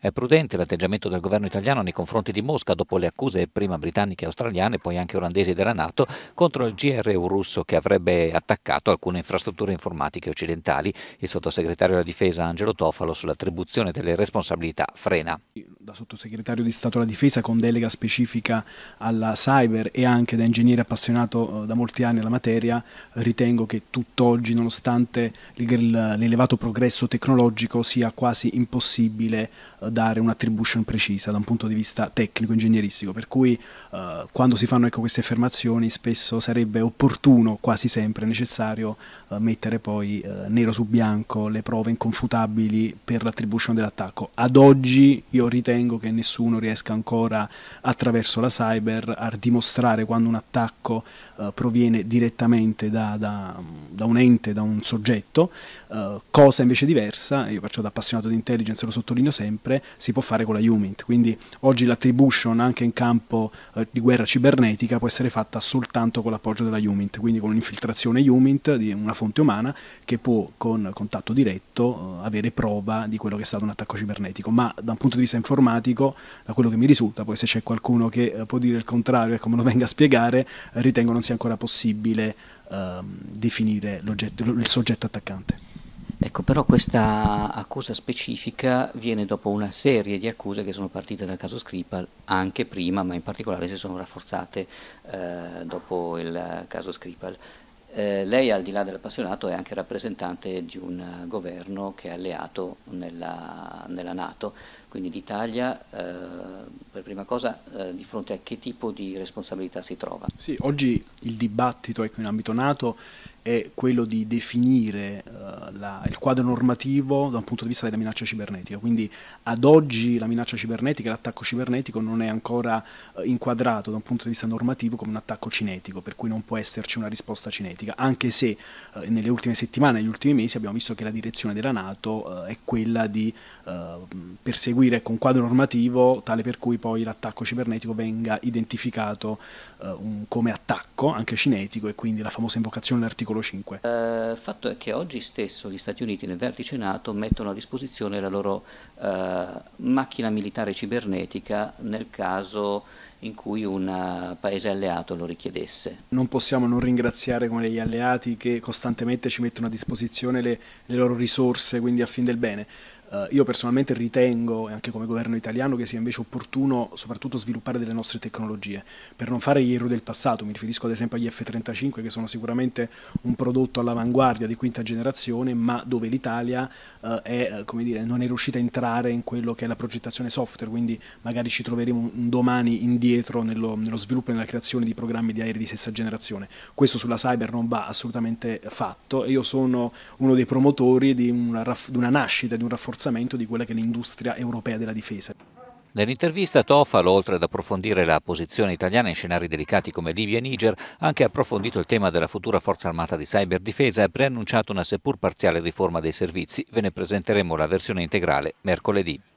È prudente l'atteggiamento del governo italiano nei confronti di Mosca dopo le accuse prima britanniche e australiane, poi anche olandesi della Nato, contro il GRU russo che avrebbe attaccato alcune infrastrutture informatiche occidentali. Il sottosegretario della difesa Angelo Tofalo sull'attribuzione delle responsabilità frena. Da sottosegretario di Stato alla difesa con delega specifica alla cyber e anche da ingegnere appassionato eh, da molti anni alla materia, ritengo che tutt'oggi, nonostante l'elevato progresso tecnologico, sia quasi impossibile eh, dare un'attribution precisa da un punto di vista tecnico, ingegneristico, per cui eh, quando si fanno ecco, queste affermazioni spesso sarebbe opportuno, quasi sempre necessario, eh, mettere poi eh, nero su bianco le prove inconfutabili per l'attribution dell'attacco. Ad oggi io ritengo che nessuno riesca ancora attraverso la cyber a dimostrare quando un attacco eh, proviene direttamente da, da, da, un ente, da un soggetto, eh, cosa invece diversa, io faccio da appassionato di intelligence, lo sottolineo sempre, si può fare con la UMINT. Quindi oggi l'attribution anche in campo eh, di guerra cibernetica può essere fatta soltanto con l'appoggio della UMINT, quindi con un'infiltrazione UMINT di una fonte umana che può con contatto diretto eh, avere prova di quello che è stato un attacco cibernetico. Ma da un punto di vista informatico, da quello che mi risulta, poi se c'è qualcuno che eh, può dire il contrario e come lo venga a spiegare, ritengo non sia ancora possibile ehm, definire il soggetto attaccante. Ecco, però questa accusa specifica viene dopo una serie di accuse che sono partite dal caso Skripal anche prima, ma in particolare si sono rafforzate eh, dopo il caso Skripal. Eh, lei, al di là dell'appassionato, è anche rappresentante di un governo che è alleato nella, nella Nato, quindi l'Italia, eh, per prima cosa, eh, di fronte a che tipo di responsabilità si trova? Sì, oggi il dibattito ecco, in ambito NATO è quello di definire uh, la, il quadro normativo da un punto di vista della minaccia cibernetica. Quindi ad oggi la minaccia cibernetica, l'attacco cibernetico non è ancora uh, inquadrato da un punto di vista normativo come un attacco cinetico, per cui non può esserci una risposta cinetica, anche se uh, nelle ultime settimane, negli ultimi mesi abbiamo visto che la direzione della Nato è quella di perseguire con ecco, quadro normativo tale per cui poi l'attacco cibernetico venga identificato un, come attacco anche cinetico, e quindi la famosa invocazione dell'articolo 5? Eh, il uh, fatto è che oggi stesso gli Stati Uniti nel vertice NATO mettono a disposizione la loro uh, macchina militare cibernetica nel caso in cui un eh, paese alleato lo richiedesse. Non possiamo non ringraziare gli alleati che costantemente ci mettono a disposizione le, le loro risorse, quindi a fin del bene. Uh, io personalmente ritengo, e anche come governo italiano, che sia invece opportuno soprattutto sviluppare delle nostre tecnologie per non fare gli errori del passato. Mi riferisco ad esempio agli F-35 che sono sicuramente un prodotto all'avanguardia di quinta generazione, ma dove l'Italia uh, è, eh, dire, non è riuscita a entrare in quello che è la progettazione software, quindi magari ci troveremo un, domani indietro nello, nello sviluppo e nella creazione di programmi di aerei di sesta generazione. Questo sulla cyber non va assolutamente fatto e io sono uno dei promotori di una, di una nascita, di un rafforzamento rafforzamento di quella che è l'industria europea della difesa. Nell'intervista Tofalo, oltre ad approfondire la posizione italiana in scenari delicati come Libia e Niger, ha anche approfondito il tema della futura forza armata di cyberdifesa e preannunciato una seppur parziale riforma dei servizi. Ve ne presenteremo la versione integrale mercoledì.